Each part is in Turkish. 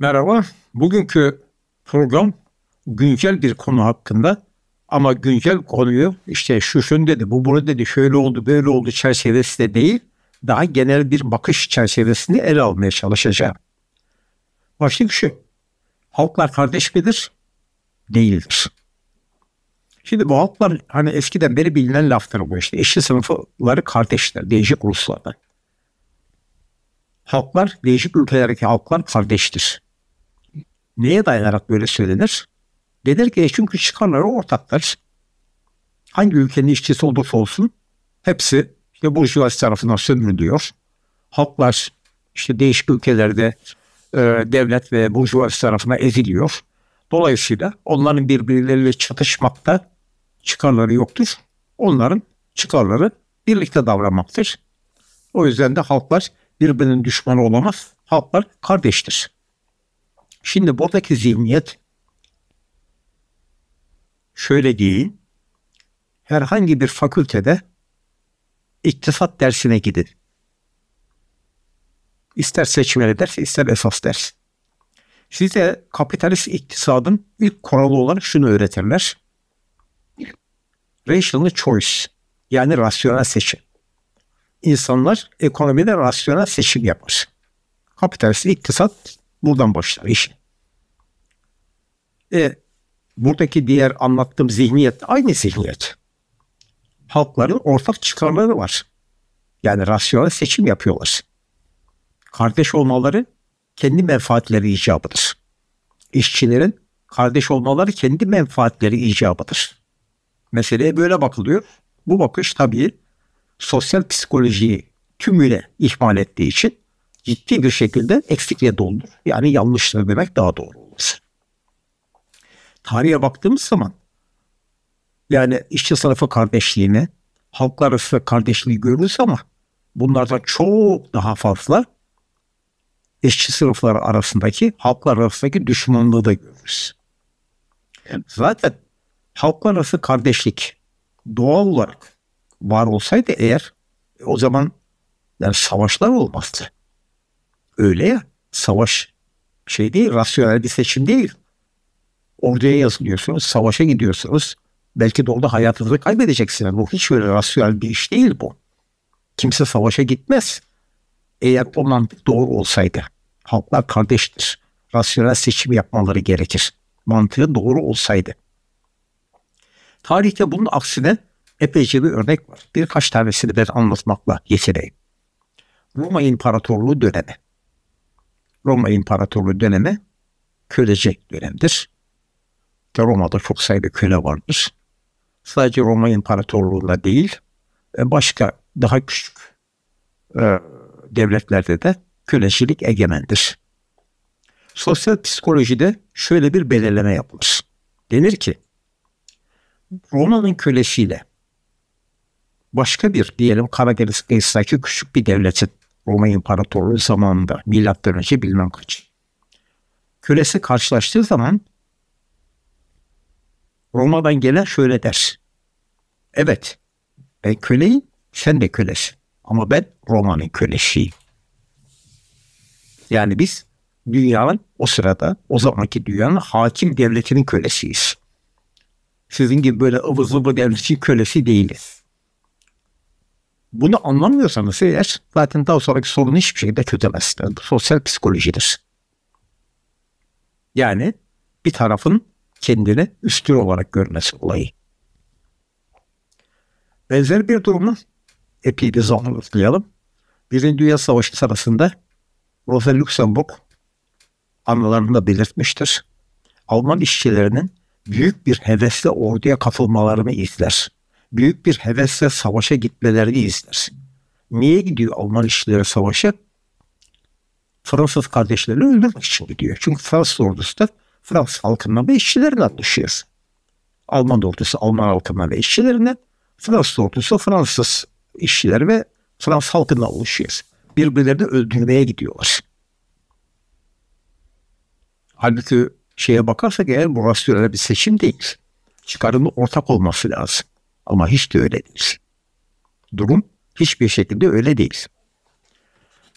Merhaba, bugünkü program güncel bir konu hakkında ama güncel konuyu işte şu şunu dedi, bu bunu dedi, şöyle oldu, böyle oldu çerçevesi de değil, daha genel bir bakış çerçevesini ele almaya çalışacağım. Başlık şu, halklar kardeş midir? Değildir. Şimdi bu halklar hani eskiden beri bilinen laftır bu işte. İşçi sınıfları kardeşler, değişik uluslardan. Halklar, değişik ülkelerdeki halklar kardeştir. Neye dayanarak böyle söylenir? Denir ki e, çünkü çıkarları ortaktır. Hangi ülkenin işçisi olursa olsun hepsi işte burjuvazi tarafından sömürülüyor. Halklar işte değişik ülkelerde e, devlet ve burjuvazi tarafına eziliyor. Dolayısıyla onların birbirleriyle çatışmakta çıkarları yoktur. Onların çıkarları birlikte davranmaktır. O yüzden de halklar birbirinin düşmanı olamaz. Halklar kardeştir. Şimdi buradaki zihniyet şöyle değil. Herhangi bir fakültede iktisat dersine gidin. İster seçmeli ders, ister esas ders. Size kapitalist iktisadın ilk kuralı olan şunu öğretirler. Rational choice yani rasyonel seçim. İnsanlar ekonomide rasyonel seçim yapar. Kapitalist iktisat buradan başlar işin. E, buradaki diğer anlattığım zihniyet aynı zihniyet. Halkların ortak çıkarları var. Yani rasyonel seçim yapıyorlar. Kardeş olmaları kendi menfaatleri icabıdır. İşçilerin kardeş olmaları kendi menfaatleri icabıdır. Meseleye böyle bakılıyor. Bu bakış tabii sosyal psikolojiyi tümüyle ihmal ettiği için ciddi bir şekilde eksikliğe doldur. Yani yanlışları demek daha doğru olur tarihe baktığımız zaman yani işçi sınıfı kardeşliğini, halklar arası kardeşliği görürüz ama bunlardan çok daha fazla işçi sınıfları arasındaki, halklar arasındaki düşmanlığı da görürüz. Zaten halklar arası kardeşlik doğal olarak var olsaydı eğer o zaman yani savaşlar olmazdı. Öyle ya savaş şey değil, rasyonel bir seçim değil orduya yazılıyorsunuz, savaşa gidiyorsunuz. Belki de orada hayatınızı kaybedeceksiniz. Bu hiç öyle rasyonel bir iş değil bu. Kimse savaşa gitmez. Eğer o mantık doğru olsaydı. Halklar kardeştir. Rasyonel seçim yapmaları gerekir. Mantığı doğru olsaydı. Tarihte bunun aksine epeyce bir örnek var. Birkaç tanesini ben anlatmakla yetineyim. Roma İmparatorluğu dönemi. Roma İmparatorluğu dönemi kölecek dönemdir. Özellikle Roma'da çok sayıda köle vardır. Sadece Roma İmparatorluğu'nda değil, e, başka daha küçük e, devletlerde de köleşilik egemendir. Sosyal psikolojide şöyle bir belirleme yapılır. Denir ki, Roma'nın kölesiyle başka bir diyelim Karadeniz kıyısındaki küçük bir devletin Roma İmparatorluğu zamanında milattan önce bilmem kaç. Kölesi karşılaştığı zaman Roma'dan gelen şöyle der. Evet, ben köleyim, sen de kölesin. Ama ben Roma'nın kölesiyim. Yani biz dünyanın o sırada, o zamanki dünyanın hakim devletinin kölesiyiz. Sizin gibi böyle ıvı zıvı devletin kölesi değiliz. Bunu anlamıyorsanız eğer zaten daha sonraki sorunu hiçbir şekilde çözemezsiniz. Bu sosyal psikolojidir. Yani bir tarafın kendini üstün olarak görmesi olayı. Benzer bir durumu epey bir zaman hatırlayalım. Birinci Dünya Savaşı sırasında Rosa Luxemburg anılarında belirtmiştir. Alman işçilerinin büyük bir hevesle orduya katılmalarını izler. Büyük bir hevesle savaşa gitmelerini izler. Niye gidiyor Alman işçileri savaşa? Fransız kardeşlerini öldürmek için gidiyor. Çünkü Fransız ordusu da Fransız halkından ve işçilerinden düşüyor. Alman ordusu Alman halkından ve işçilerinden, Fransız ordusu Fransız işçiler ve Fransız halkından oluşuyor. Birbirlerini öldürmeye gidiyorlar. Halbuki şeye bakarsak eğer bu rasyonel bir seçim değil. Çıkarımı ortak olması lazım. Ama hiç de öyle değil. Durum hiçbir şekilde öyle değil.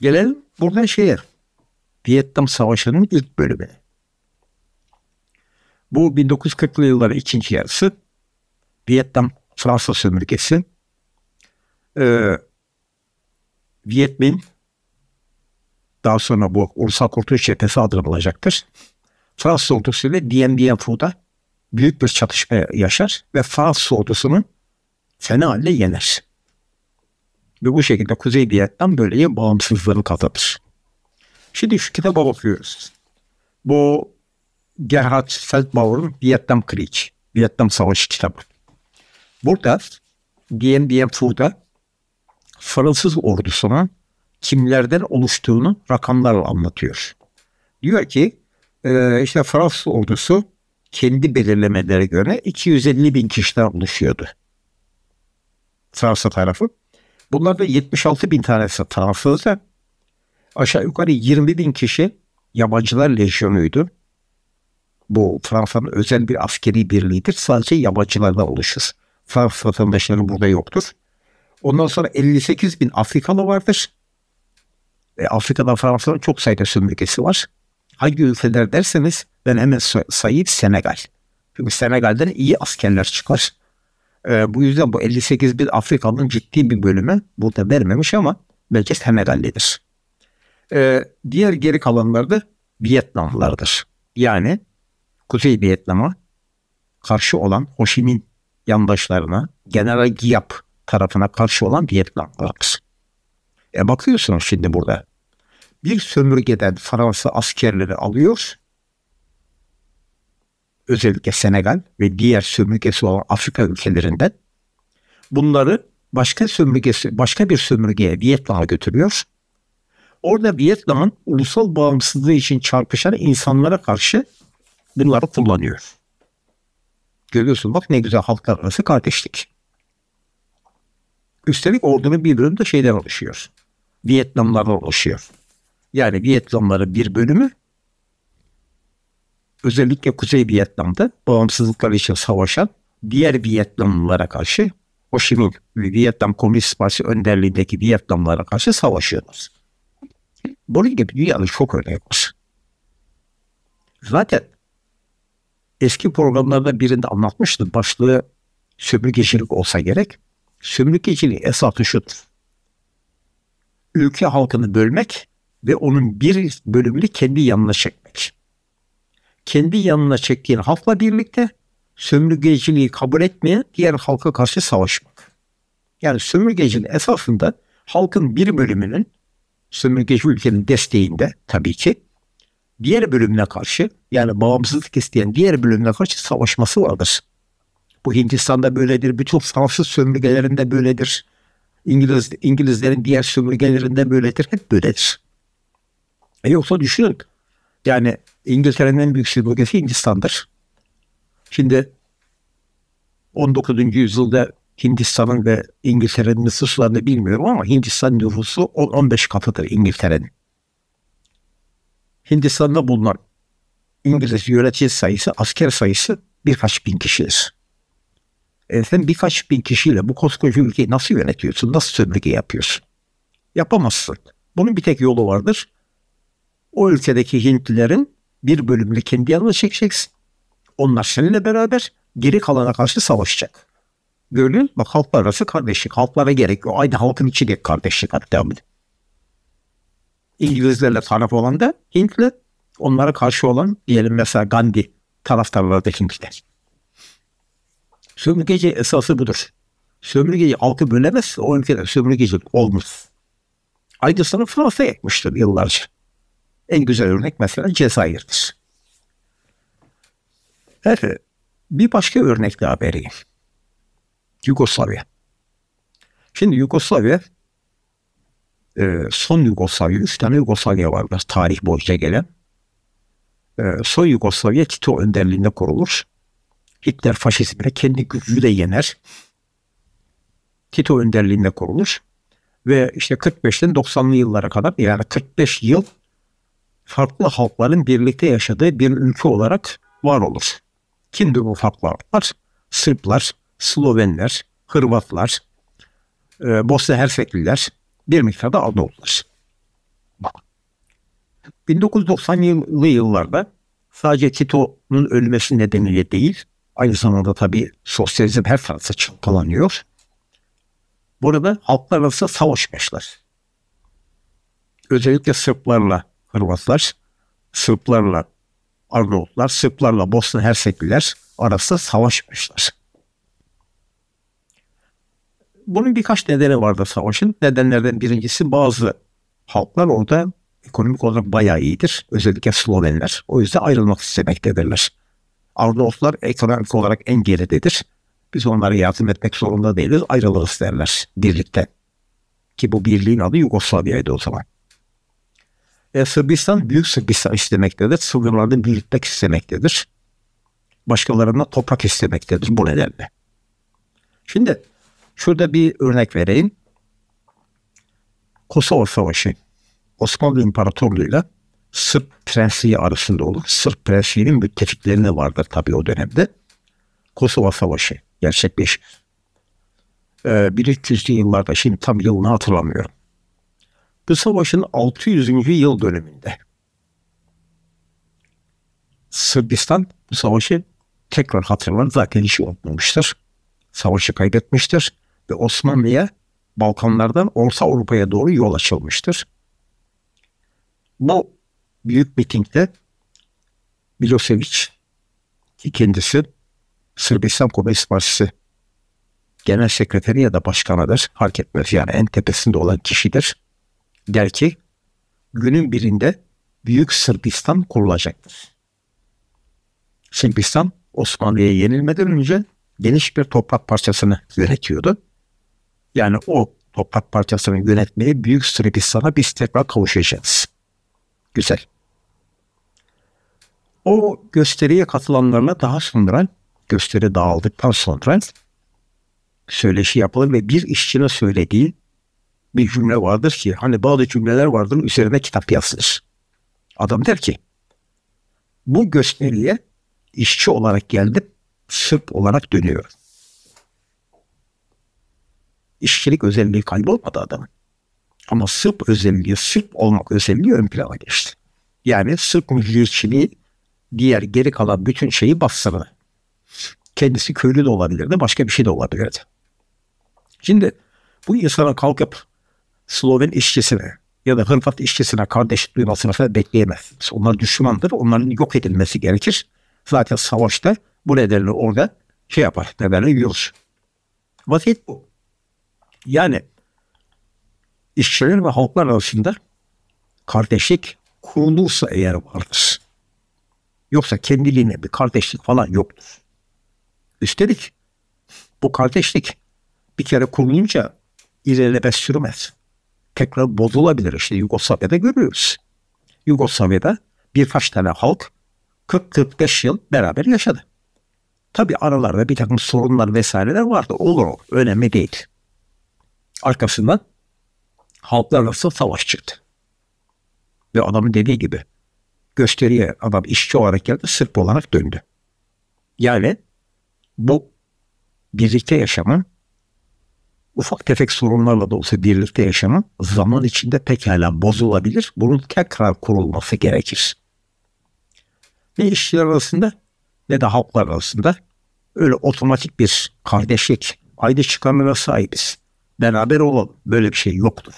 Gelelim buradan şeye. Vietnam Savaşı'nın ilk bölümüne. Bu 1940'lı yılların ikinci yarısı. Vietnam Fransa sömürgesi. Ee, Vietmin daha sonra bu Ulusal Kurtuluş Cephesi adlandırılacaktır. Fransız ordusuyla Dien Bien Phu'da büyük bir çatışma yaşar ve Fransız ordusunu fena halde yener. Ve bu şekilde Kuzey Vietnam böylece bağımsızlığını kazanır. Şimdi şu kitaba bakıyoruz. Bu Gerhard Feldmaur'un Vietnam Krieg, Vietnam Savaşı kitabı. Burada Dien Bien Phu'da Fransız ordusuna kimlerden oluştuğunu rakamlarla anlatıyor. Diyor ki e, işte Fransız ordusu kendi belirlemelere göre 250 bin kişiden oluşuyordu. Fransa tarafı. Bunlarda 76 bin tanesi tarafsızdı. Aşağı yukarı 20 bin kişi yabancılar lejyonuydu bu Fransa'nın özel bir askeri birliğidir. Sadece yabancılardan oluşur. Fransız vatandaşları burada yoktur. Ondan sonra 58 bin Afrikalı vardır. E, Afrika'da Fransa'nın çok sayıda sömürgesi var. Hangi ülkeler derseniz ben hemen sayayım Senegal. Çünkü Senegal'den iyi askerler çıkar. E, bu yüzden bu 58 bin Afrikalı'nın ciddi bir bölümü burada vermemiş ama belki Senegal'lidir. E, diğer geri kalanlar da Vietnamlılardır. Yani Kuzey Vietnam'a karşı olan Ho Chi Minh yandaşlarına General Giap tarafına karşı olan Vietnam Vaksı. E bakıyorsunuz şimdi burada. Bir sömürgeden Fransa askerleri alıyor. Özellikle Senegal ve diğer sömürgesi olan Afrika ülkelerinden. Bunları başka sömürgesi, başka bir sömürgeye Vietnam'a götürüyor. Orada Vietnam'ın ulusal bağımsızlığı için çarpışan insanlara karşı bunları kullanıyor. Görüyorsun bak ne güzel halklar arası kardeşlik. Üstelik ordunun bir bölümü de şeyden oluşuyor. Vietnamlardan oluşuyor. Yani Vietnamların bir bölümü özellikle Kuzey Vietnam'da bağımsızlıklar için savaşan diğer Vietnamlılara karşı o şimdi Minh Vietnam Komünist Partisi önderliğindeki Vietnamlara karşı savaşıyoruz. Bunun gibi dünyanın çok örneği var. Zaten eski programlarda birinde anlatmıştım. Başlığı sömürgecilik olsa gerek. Sömürgecilik esası şudur. Ülke halkını bölmek ve onun bir bölümünü kendi yanına çekmek. Kendi yanına çektiğin halkla birlikte sömürgeciliği kabul etmeyen diğer halka karşı savaşmak. Yani sömürgeciliğin esasında halkın bir bölümünün sömürgeci ülkenin desteğinde tabii ki diğer bölümüne karşı yani bağımsızlık isteyen diğer bölümüne karşı savaşması vardır. Bu Hindistan'da böyledir. Bütün Fransız sömürgelerinde böyledir. İngiliz, İngilizlerin diğer sömürgelerinde böyledir. Hep böyledir. E yoksa düşünün. Yani İngiltere'nin en büyük sömürgesi Hindistan'dır. Şimdi 19. yüzyılda Hindistan'ın ve İngiltere'nin nüfuslarını bilmiyorum ama Hindistan nüfusu 10 15 katıdır İngiltere'nin. Hindistan'da bulunan İngiliz yönetici sayısı, asker sayısı birkaç bin kişidir. E sen birkaç bin kişiyle bu koskoca ülkeyi nasıl yönetiyorsun, nasıl sömürge yapıyorsun? Yapamazsın. Bunun bir tek yolu vardır. O ülkedeki Hintlilerin bir bölümünü kendi yanına çekeceksin. Onlar seninle beraber geri kalana karşı savaşacak. Görün bak halklar arası kardeşlik. Halklara gerek yok. Aynı halkın içi de kardeşlik hatta. İngilizlerle taraf olan da Hintli, onlara karşı olan diyelim mesela Gandhi taraftarları da Hintliler. Sömürgeci esası budur. Sömürgeci halkı bölemez, o ülkede sömürgeci olmuş. Aynısını Fransa yapmıştır yıllarca. En güzel örnek mesela Cezayir'dir. Evet, bir başka örnek daha vereyim. Yugoslavya. Şimdi Yugoslavya e, son Yugoslavya, üç tane Yugoslavya var biraz tarih boyunca gelen. E, son Yugoslavya Tito önderliğinde kurulur. Hitler faşizmine kendi gücüyle yener. Tito önderliğinde kurulur. Ve işte 45'ten 90'lı yıllara kadar yani 45 yıl farklı halkların birlikte yaşadığı bir ülke olarak var olur. Kimdir bu farklı halklar? Sırplar, Slovenler, Hırvatlar, e, Bosna Hersekliler, bir miktar da Arnavutlar. 1990'lı yıllarda sadece Tito'nun ölmesi nedeniyle değil, aynı zamanda tabii sosyalizm her tarafta çalkalanıyor. Burada halklar arasında savaş başlar. Özellikle Sırplarla Hırvatlar, Sırplarla Arnavutlar, Sırplarla Bosna Hersekliler arasında savaş başlar. Bunun birkaç nedeni vardı savaşın. Nedenlerden birincisi bazı halklar orada ekonomik olarak bayağı iyidir. Özellikle Slovenler. O yüzden ayrılmak istemektedirler. Arnavutlar ekonomik olarak en geridedir. Biz onlara yardım etmek zorunda değiliz. Ayrılırız derler birlikte. Ki bu birliğin adı Yugoslavya'ydı o zaman. E, Sırbistan büyük Sırbistan istemektedir. Sınırlarını büyütmek istemektedir. Başkalarına toprak istemektedir bu nedenle. Şimdi Şurada bir örnek vereyim. Kosova Savaşı Osmanlı İmparatorluğu ile Sırp Prensliği arasında olur. Sırp Prensliği'nin müttefiklerine vardır tabii o dönemde. Kosova Savaşı gerçekleşir. Ee, 1300'lü yıllarda şimdi tam yılını hatırlamıyorum. Bu savaşın 600. yıl döneminde Sırbistan bu savaşı tekrar hatırlar zaten işi unutmamıştır. Savaşı kaybetmiştir ve Osmanlı'ya Balkanlardan Orta Avrupa'ya doğru yol açılmıştır. Bu büyük mitingde Milosevic ki kendisi Sırbistan Komünist Partisi genel sekreteri ya da başkanıdır. Fark etmez yani en tepesinde olan kişidir. Der ki günün birinde Büyük Sırbistan kurulacaktır. Sırbistan Osmanlı'ya yenilmeden önce geniş bir toprak parçasını yönetiyordu yani o toprak parçasını yönetmeye büyük süre biz sana biz tekrar kavuşacağız. Güzel. O gösteriye katılanlarına daha sonra gösteri dağıldıktan sonra söyleşi yapılır ve bir işçinin söylediği bir cümle vardır ki hani bazı cümleler vardır üzerine kitap yazılır. Adam der ki bu gösteriye işçi olarak geldim, Sırp olarak dönüyorum. İşçilik özelliği kaybolmadı adamın. Ama Sırp özelliği, Sırp olmak özelliği ön plana geçti. Yani Sırp milliyetçiliği diğer geri kalan bütün şeyi bastırdı. Kendisi köylü de olabilirdi, başka bir şey de olabilirdi. Şimdi bu insana kalkıp Sloven işçisine ya da Hırvat işçisine kardeşlik duymasını falan bekleyemez. Onlar düşmandır, onların yok edilmesi gerekir. Zaten savaşta bu nedenle orada şey yapar, nedenle yürür. Vaziyet bu. Yani işçiler ve halklar arasında kardeşlik kurulursa eğer vardır. Yoksa kendiliğine bir kardeşlik falan yoktur. Üstelik bu kardeşlik bir kere kurulunca ilerlemez sürmez. Tekrar bozulabilir. İşte Yugoslavya'da görüyoruz. Yugoslavya'da birkaç tane halk 40-45 yıl beraber yaşadı. Tabi aralarda bir takım sorunlar vesaireler vardı. Olur o. Önemli değil. Arkasından halklar arası savaş çıktı. Ve adamın dediği gibi gösteriye adam işçi olarak geldi, Sırp olarak döndü. Yani bu birlikte yaşamın ufak tefek sorunlarla da olsa birlikte yaşamın zaman içinde pekala bozulabilir. Bunun tekrar kurulması gerekir. Ne işçiler arasında ne de halklar arasında öyle otomatik bir kardeşlik, ayrı çıkarmaya sahibiz beraber olalım. Böyle bir şey yoktur.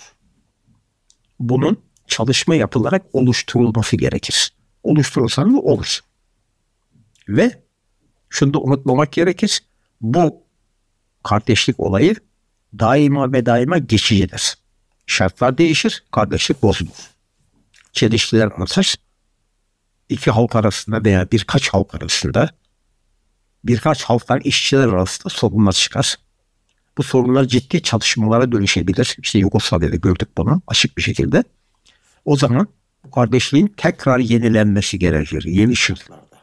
Bunun çalışma yapılarak oluşturulması gerekir. Oluşturulsanız olur. Ve şunu da unutmamak gerekir. Bu kardeşlik olayı daima ve daima geçicidir. Şartlar değişir, kardeşlik bozulur. Çelişkiler artar. İki halk arasında veya birkaç halk arasında birkaç halktan işçiler arasında sorunlar çıkar bu sorunlar ciddi çatışmalara dönüşebilir. İşte Yugoslavya'da gördük bunu açık bir şekilde. O zaman bu kardeşliğin tekrar yenilenmesi gerekir yeni şartlarda.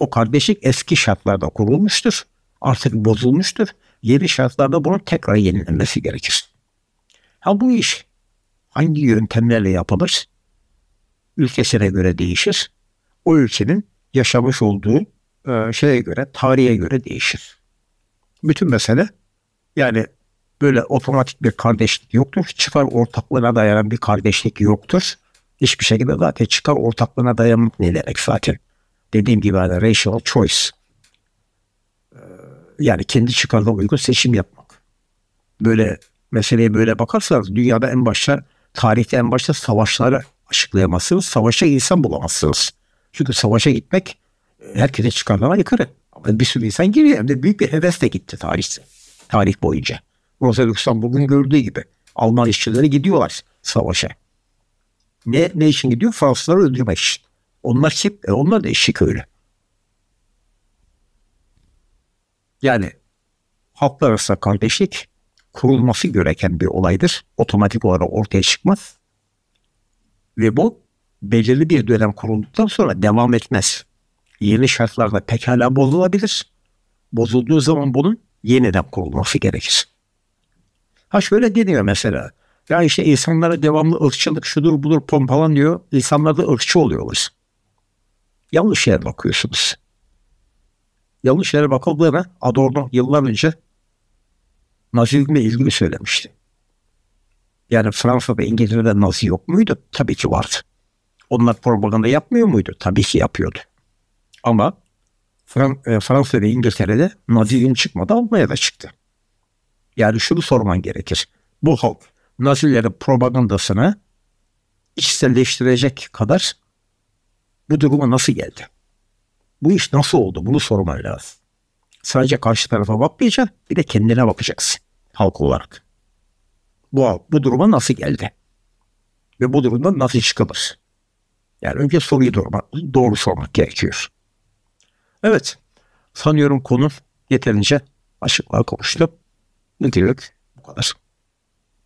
O kardeşlik eski şartlarda kurulmuştur. Artık bozulmuştur. Yeni şartlarda bunun tekrar yenilenmesi gerekir. Ha bu iş hangi yöntemlerle yapılır? Ülkesine göre değişir. O ülkenin yaşamış olduğu şeye göre, tarihe göre değişir. Bütün mesele yani böyle otomatik bir kardeşlik yoktur. Çıkar ortaklığına dayanan bir kardeşlik yoktur. Hiçbir şekilde zaten çıkar ortaklığına dayanmak ne demek zaten. Dediğim gibi hani racial choice. Ee, yani kendi çıkarına uygun seçim yapmak. Böyle meseleye böyle bakarsanız dünyada en başta tarihte en başta savaşları açıklayamazsınız. Savaşa insan bulamazsınız. Çünkü savaşa gitmek e, herkese çıkarlarına yıkarı. Ama bir sürü insan giriyor. Hem de büyük bir hevesle gitti tarihte tarih boyunca. Rosa Luxemburg'un gördüğü gibi Alman işçileri gidiyorlar savaşa. Ne, ne için gidiyor? Fransızları öldürmek için. Onlar kim? E onlar da işçi köylü. Yani halklar arasında kardeşlik kurulması gereken bir olaydır. Otomatik olarak ortaya çıkmaz. Ve bu belirli bir dönem kurulduktan sonra devam etmez. Yeni şartlarda pekala bozulabilir. Bozulduğu zaman bunun yeniden kurulması gerekir. Ha şöyle deniyor mesela. Ya işte insanlara devamlı ırkçılık şudur budur pompalan diyor. İnsanlar da ırkçı oluyorlar. Yanlış yere bakıyorsunuz. Yanlış yere bakıldığına Adorno yıllar önce Nazizmle ilgili söylemişti. Yani Fransa ve İngiltere'de Nazi yok muydu? Tabii ki vardı. Onlar propaganda yapmıyor muydu? Tabii ki yapıyordu. Ama Fran e, Fransa ve İngiltere'de Nazizm çıkmadı Almanya'da çıktı. Yani şunu sorman gerekir. Bu halk Nazilerin propagandasını içselleştirecek kadar bu duruma nasıl geldi? Bu iş nasıl oldu? Bunu sorman lazım. Sadece karşı tarafa bakmayacaksın, bir de kendine bakacaksın halk olarak. Bu, bu duruma nasıl geldi? Ve bu durumdan nasıl çıkılır? Yani önce soruyu doğru, doğru sormak gerekiyor. Evet. Sanıyorum konu yeterince açıklığa kavuştu. Ne Bu kadar.